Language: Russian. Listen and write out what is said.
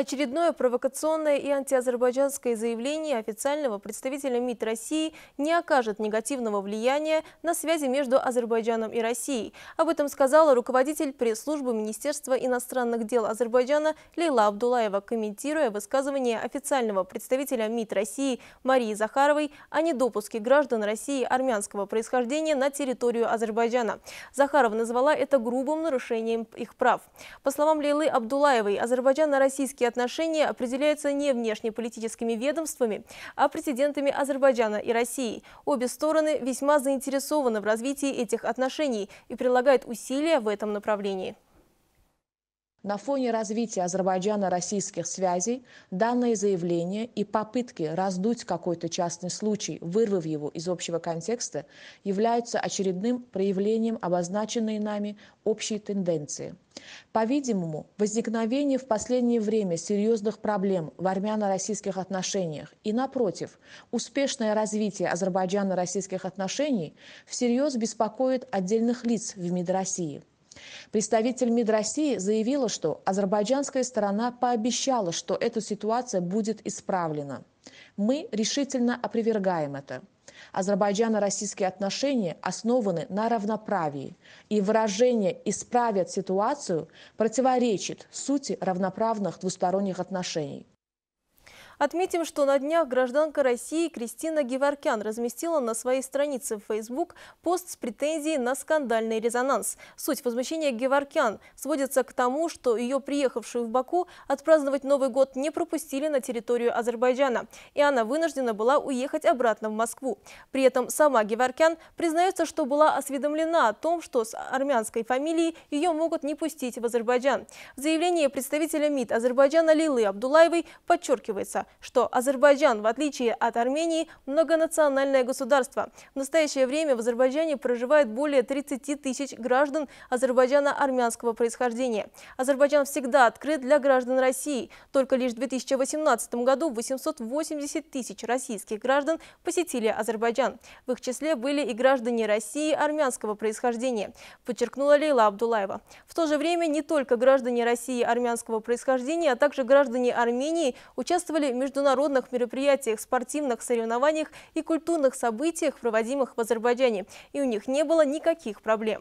Очередное провокационное и антиазербайджанское заявление официального представителя МИД России не окажет негативного влияния на связи между Азербайджаном и Россией. Об этом сказала руководитель пресс-службы Министерства иностранных дел Азербайджана Лейла Абдулаева, комментируя высказывание официального представителя МИД России Марии Захаровой о недопуске граждан России армянского происхождения на территорию Азербайджана. Захарова назвала это грубым нарушением их прав. По словам Лейлы Абдулаевой, Азербайджан на российский Партнерские отношения определяются не внешнеполитическими ведомствами, а президентами Азербайджана и России. Обе стороны весьма заинтересованы в развитии этих отношений и прилагают усилия в этом направлении. На фоне развития Азербайджана-российских связей данное заявление и попытки раздуть какой-то частный случай, вырвав его из общего контекста, являются очередным проявлением обозначенной нами общей тенденции. По-видимому, возникновение в последнее время серьезных проблем в армяно-российских отношениях и, напротив, успешное развитие азербайджано российских отношений всерьез беспокоит отдельных лиц в МИД России – Представитель МИД России заявила, что азербайджанская сторона пообещала, что эта ситуация будет исправлена. Мы решительно опровергаем это. Азербайджано-российские отношения основаны на равноправии, и выражение «исправят ситуацию» противоречит сути равноправных двусторонних отношений. Отметим, что на днях гражданка России Кристина Геворкян разместила на своей странице в Facebook пост с претензией на скандальный резонанс. Суть возмущения Геворкян сводится к тому, что ее приехавшую в Баку отпраздновать Новый год не пропустили на территорию Азербайджана, и она вынуждена была уехать обратно в Москву. При этом сама Геворкян признается, что была осведомлена о том, что с армянской фамилией ее могут не пустить в Азербайджан. В заявлении представителя МИД Азербайджана Лилы Абдулаевой подчеркивается, что Азербайджан, в отличие от Армении, многонациональное государство. В настоящее время в Азербайджане проживает более 30 тысяч граждан Азербайджана армянского происхождения. Азербайджан всегда открыт для граждан России. Только лишь в 2018 году 880 тысяч российских граждан посетили Азербайджан. В их числе были и граждане России армянского происхождения, подчеркнула Лейла Абдулаева. В то же время не только граждане России армянского происхождения, а также граждане Армении участвовали международных мероприятиях, спортивных соревнованиях и культурных событиях, проводимых в Азербайджане. И у них не было никаких проблем.